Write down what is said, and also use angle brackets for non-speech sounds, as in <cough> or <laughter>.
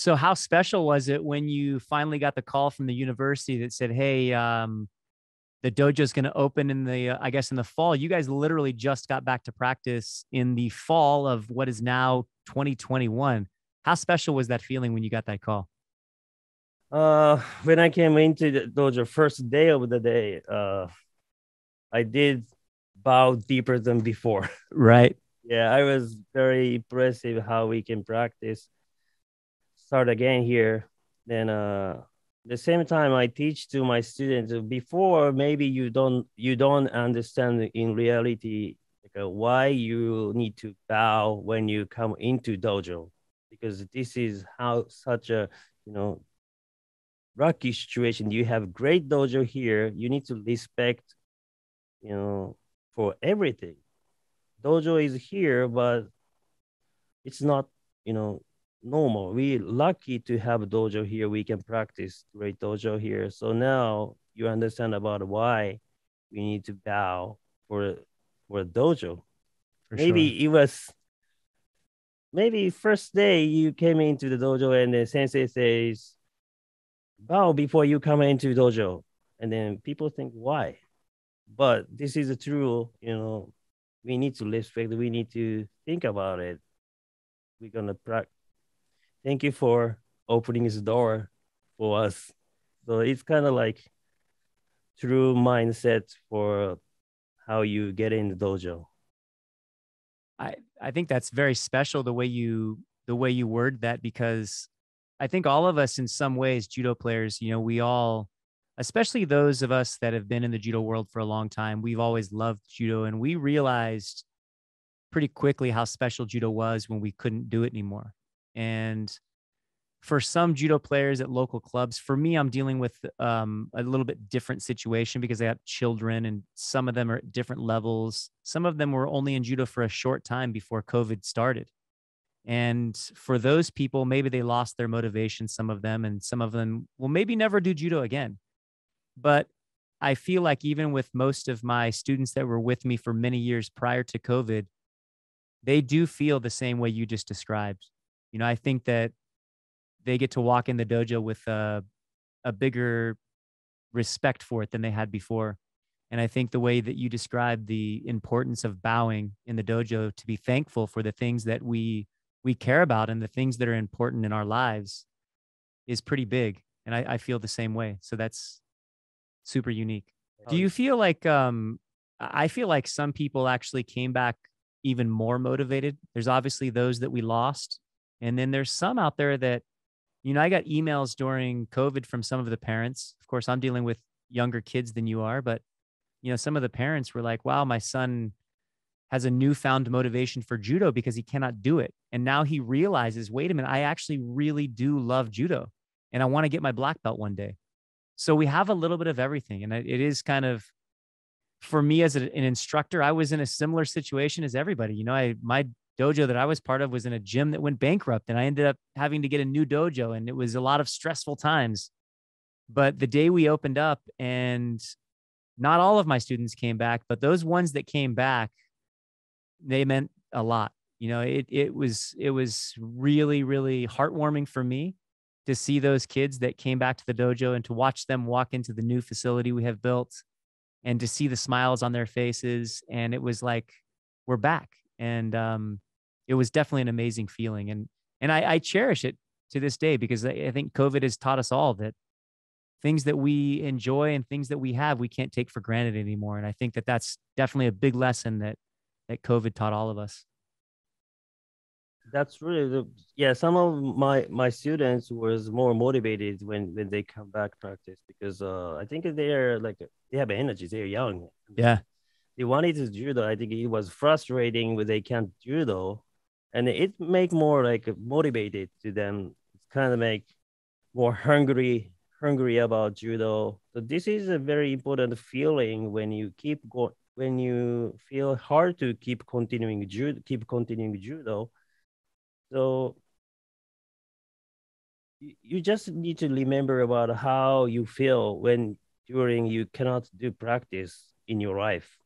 So, how special was it when you finally got the call from the university that said, "Hey, um, the dojo is going to open in the, uh, I guess, in the fall"? You guys literally just got back to practice in the fall of what is now 2021. How special was that feeling when you got that call? Uh, when I came into the dojo, first day of the day, uh, I did bow deeper than before. <laughs> Right. yeah, I was very impressive how we can practice start again here. Then uh, the same time I teach to my students before maybe you don't you don't understand in reality like, uh, why you need to bow when you come into dojo because this is how such a you know rocky situation you have great dojo here you need to respect you know for everything dojo is here but it's not you know normal. We lucky to have dojo here. We can practice great dojo here. So now you understand about why we need to bow for for dojo. For maybe sure. it was maybe first day you came into the dojo and the sensei says bow before you come into dojo, and then people think why, but this is a true you know. We need to respect. We need to think about it. We're gonna practice thank you for opening this door for us. So it's kind of like true mindset for how you get in the dojo. I, I think that's very special the way you the way you word that because I think all of us in some ways judo players, you know, we all especially those of us that have been in the judo world for a long time, we've always loved judo and we realized pretty quickly how special judo was when we couldn't do it anymore. And for some judo players at local clubs, for me, I'm dealing with um, a little bit different situation because I have children and some of them are at different levels. Some of them were only in judo for a short time before COVID started. And for those people, maybe they lost their motivation, some of them, and some of them will maybe never do judo again. But I feel like even with most of my students that were with me for many years prior to COVID, they do feel the same way you just described you know, I think that they get to walk in the dojo with a, a bigger respect for it than they had before. And I think the way that you described the importance of bowing in the dojo to be thankful for the things that we we care about and the things that are important in our lives is pretty big. And I, I feel the same way. So that's super unique. Do you feel like um I feel like some people actually came back even more motivated? There's obviously those that we lost and then there's some out there that, you know, I got emails during COVID from some of the parents. Of course, I'm dealing with younger kids than you are, but, you know, some of the parents were like, wow, my son has a newfound motivation for judo because he cannot do it. And now he realizes, wait a minute, I actually really do love judo and I want to get my black belt one day. So we have a little bit of everything. And it is kind of, for me as an instructor, I was in a similar situation as everybody. You know, I, my dojo that I was part of was in a gym that went bankrupt and I ended up having to get a new dojo and it was a lot of stressful times. But the day we opened up and not all of my students came back, but those ones that came back, they meant a lot. You know, it it was it was really really heartwarming for me to see those kids that came back to the dojo and to watch them walk into the new facility we have built and to see the smiles on their faces and it was like we're back and um it was definitely an amazing feeling. And, and I, I cherish it to this day because I think COVID has taught us all that things that we enjoy and things that we have, we can't take for granted anymore. And I think that that's definitely a big lesson that, that COVID taught all of us. That's really the, yeah. Some of my my students was more motivated when when they come back practice because uh, I think they're like they have energy. They're young. Yeah, they wanted to judo. I think it was frustrating when they can't judo and it make more like motivated to them kind of make more hungry hungry about judo so this is a very important feeling when you keep going when you feel hard to keep continuing judo keep continuing judo so you just need to remember about how you feel when during you cannot do practice in your life